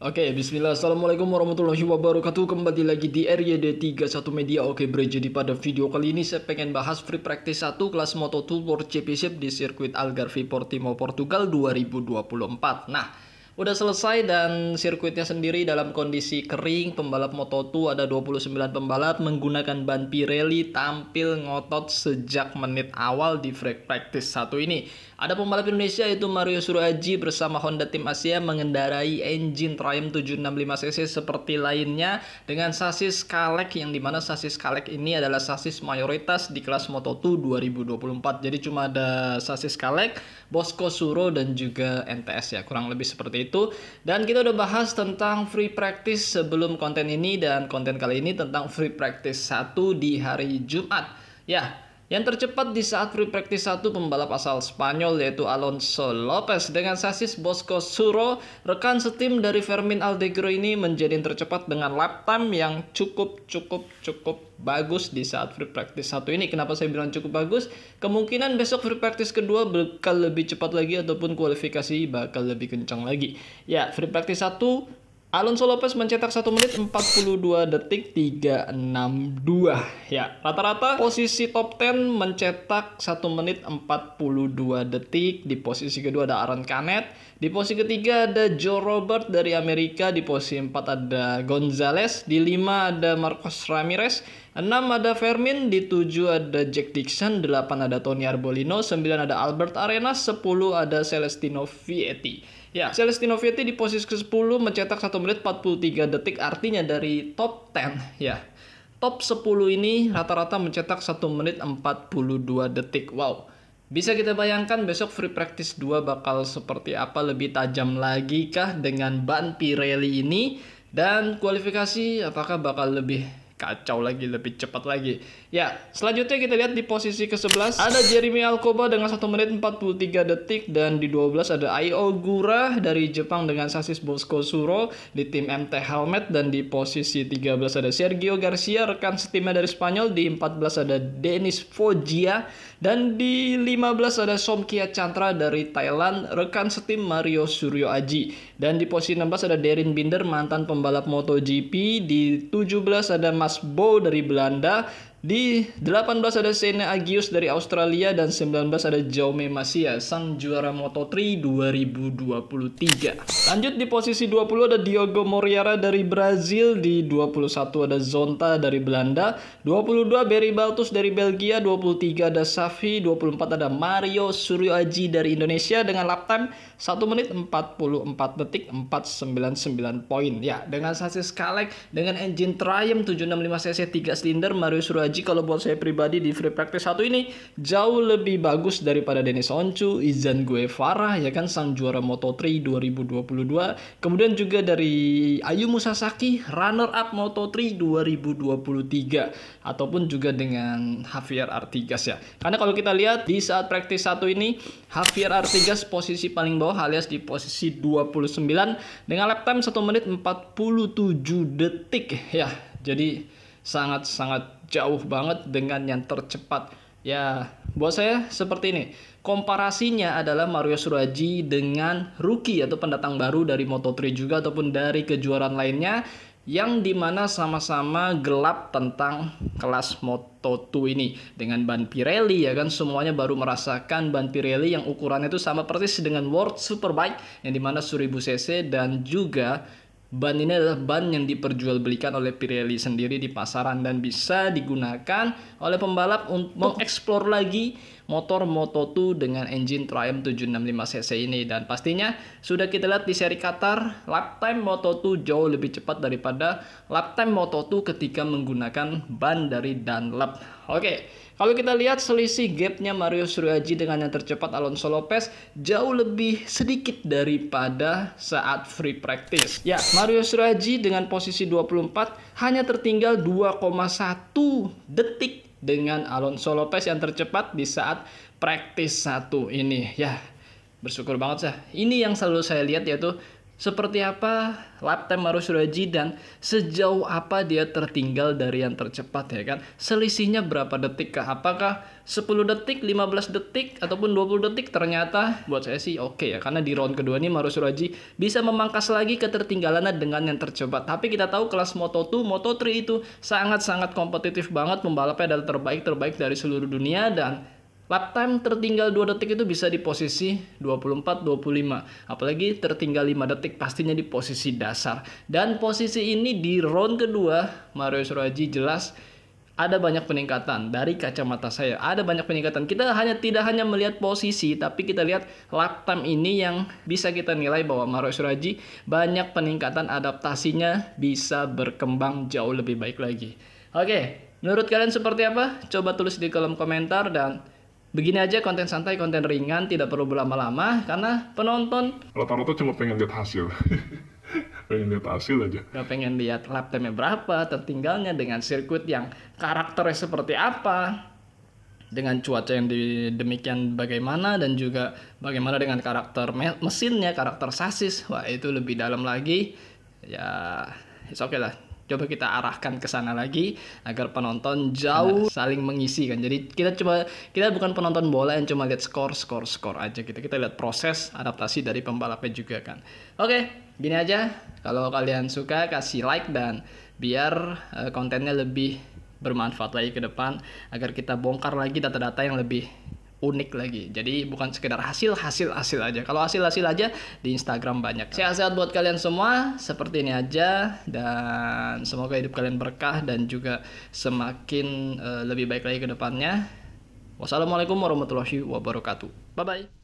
Oke, okay, bismillah. Assalamualaikum warahmatullahi wabarakatuh. Kembali lagi di RYD 31 Media. Oke, okay, jadi pada video kali ini saya pengen bahas free practice 1 kelas Moto World Championship di sirkuit Algarve Portimo, Portugal 2024. Nah, udah selesai dan sirkuitnya sendiri dalam kondisi kering pembalap Moto2 ada 29 pembalap menggunakan ban Pirelli tampil ngotot sejak menit awal di free practice satu ini ada pembalap Indonesia yaitu Mario Suraji bersama Honda Tim Asia mengendarai engine Triumph 765 cc seperti lainnya dengan sasis Kalex yang dimana sasis Kalex ini adalah sasis mayoritas di kelas Moto2 2024 jadi cuma ada sasis Kalex Bosco Suro dan juga NTS ya kurang lebih seperti itu itu. Dan kita udah bahas tentang free practice sebelum konten ini dan konten kali ini tentang free practice satu di hari Jumat. Ya, yang tercepat di saat free practice satu pembalap asal Spanyol yaitu Alonso Lopez dengan sasis Bosco Suro, rekan setim dari Fermin Aldegro ini menjadi yang tercepat dengan lap time yang cukup cukup cukup bagus di saat free practice satu ini. Kenapa saya bilang cukup bagus? Kemungkinan besok free practice kedua bakal lebih cepat lagi ataupun kualifikasi bakal lebih kencang lagi. Ya, free practice satu. Alonso Lopez mencetak 1 menit 42 detik 362. Ya, rata-rata posisi top 10 mencetak 1 menit 42 detik. Di posisi kedua ada Aaron Canet. Di posisi ketiga ada Joe Robert dari Amerika. Di posisi empat ada Gonzales Di lima ada Marcos Ramirez. 6 ada Fermin, di 7 ada Jack Dixon, 8 ada Tony Arbolino, 9 ada Albert Arenas, 10 ada Celestino Vietti. Ya, Celestino Vietti di posisi ke-10 mencetak 1 menit 43 detik artinya dari top 10 ya. Top 10 ini rata-rata mencetak 1 menit 42 detik. Wow. Bisa kita bayangkan besok free practice 2 bakal seperti apa lebih tajam lagi kah dengan ban Pirelli ini dan kualifikasi apakah bakal lebih kacau lagi, lebih cepat lagi. Ya, selanjutnya kita lihat di posisi ke-11 ada Jeremy Alcoba dengan 1 menit 43 detik dan di 12 ada Ayo Gura dari Jepang dengan Sasis Bosco Suro di tim MT Helmet dan di posisi 13 ada Sergio Garcia rekan setimnya dari Spanyol, di 14 ada Denis Foggia dan di 15 ada Somkia Chantra dari Thailand rekan setim Mario Suryo Aji dan di posisi 16 ada Derin Binder mantan pembalap MotoGP di 17 ada Mas Hasbo dari Belanda di 18 ada Sena Agius dari Australia dan 19 ada Jaume Masia, sang juara Moto3 2023. Lanjut di posisi 20 ada Diogo Moriara dari Brazil, di 21 ada Zonta dari Belanda, 22 Barry Baltus dari Belgia, 23 ada Safi, 24 ada Mario Suryo Aji dari Indonesia dengan lap time 1 menit 44 detik 499 poin. Ya, dengan sasis Kalek, dengan engine Triumph 765 cc 3 silinder Mario Suryo jadi kalau buat saya pribadi di free practice satu ini jauh lebih bagus daripada Dennis Oncu, Izan Guevara ya kan sang juara Moto3 2022, kemudian juga dari Ayu Musasaki runner up Moto3 2023 ataupun juga dengan Javier Artigas ya. Karena kalau kita lihat di saat practice satu ini Javier Artigas posisi paling bawah alias di posisi 29 dengan lap time 1 menit 47 detik ya. Jadi sangat-sangat jauh banget dengan yang tercepat. Ya, buat saya seperti ini. Komparasinya adalah Mario Suraji dengan rookie atau pendatang baru dari Moto3 juga ataupun dari kejuaraan lainnya yang dimana sama-sama gelap tentang kelas Moto2 ini dengan ban Pirelli ya kan semuanya baru merasakan ban Pirelli yang ukurannya itu sama persis dengan World Superbike yang dimana 1000 cc dan juga Ban ini adalah ban yang diperjualbelikan oleh Pirelli sendiri di pasaran dan bisa digunakan oleh pembalap untuk mengeksplor lagi motor Moto2 dengan engine Triumph 765cc ini dan pastinya sudah kita lihat di seri Qatar lap time Moto2 jauh lebih cepat daripada lap time Moto2 ketika menggunakan ban dari Dunlop. Oke, kalau kita lihat selisih gapnya Mario Suryaji dengan yang tercepat Alonso Lopez jauh lebih sedikit daripada saat free practice. Ya, Mario Suryaji dengan posisi 24 hanya tertinggal 2,1 detik dengan Alonso Lopez yang tercepat di saat praktis satu ini ya bersyukur banget sah ini yang selalu saya lihat yaitu seperti apa lap time Marushiraji dan sejauh apa dia tertinggal dari yang tercepat ya kan. Selisihnya berapa detik kah? Apakah 10 detik, 15 detik ataupun 20 detik? Ternyata buat saya sih oke okay ya karena di round kedua ini Marushiraji bisa memangkas lagi ketertinggalannya dengan yang tercepat. Tapi kita tahu kelas Moto2, Moto3 itu sangat-sangat kompetitif banget pembalapnya adalah terbaik-terbaik dari seluruh dunia dan Lap time tertinggal 2 detik itu bisa di posisi 24-25. Apalagi tertinggal 5 detik pastinya di posisi dasar. Dan posisi ini di round kedua Mario Suraji jelas ada banyak peningkatan dari kacamata saya. Ada banyak peningkatan. Kita hanya tidak hanya melihat posisi, tapi kita lihat lap time ini yang bisa kita nilai bahwa Mario Suraji banyak peningkatan adaptasinya bisa berkembang jauh lebih baik lagi. Oke, menurut kalian seperti apa? Coba tulis di kolom komentar dan Begini aja konten santai, konten ringan, tidak perlu berlama-lama karena penonton rata-rata cuma pengen lihat hasil. pengen lihat hasil aja. Gak pengen lihat lap time berapa, tertinggalnya dengan sirkuit yang karakternya seperti apa, dengan cuaca yang demikian bagaimana dan juga bagaimana dengan karakter mesinnya, karakter sasis. Wah, itu lebih dalam lagi. Ya, it's okay lah coba kita arahkan ke sana lagi agar penonton jauh nah, saling mengisi kan. Jadi kita coba kita bukan penonton bola yang cuma lihat skor skor skor aja gitu. Kita lihat proses adaptasi dari pembalapnya juga kan. Oke, gini aja. Kalau kalian suka kasih like dan biar uh, kontennya lebih bermanfaat lagi ke depan agar kita bongkar lagi data-data yang lebih unik lagi. Jadi bukan sekedar hasil hasil hasil aja. Kalau hasil hasil aja di Instagram banyak. Sehat-sehat buat kalian semua. Seperti ini aja dan semoga hidup kalian berkah dan juga semakin uh, lebih baik lagi ke depannya. Wassalamualaikum warahmatullahi wabarakatuh. Bye bye.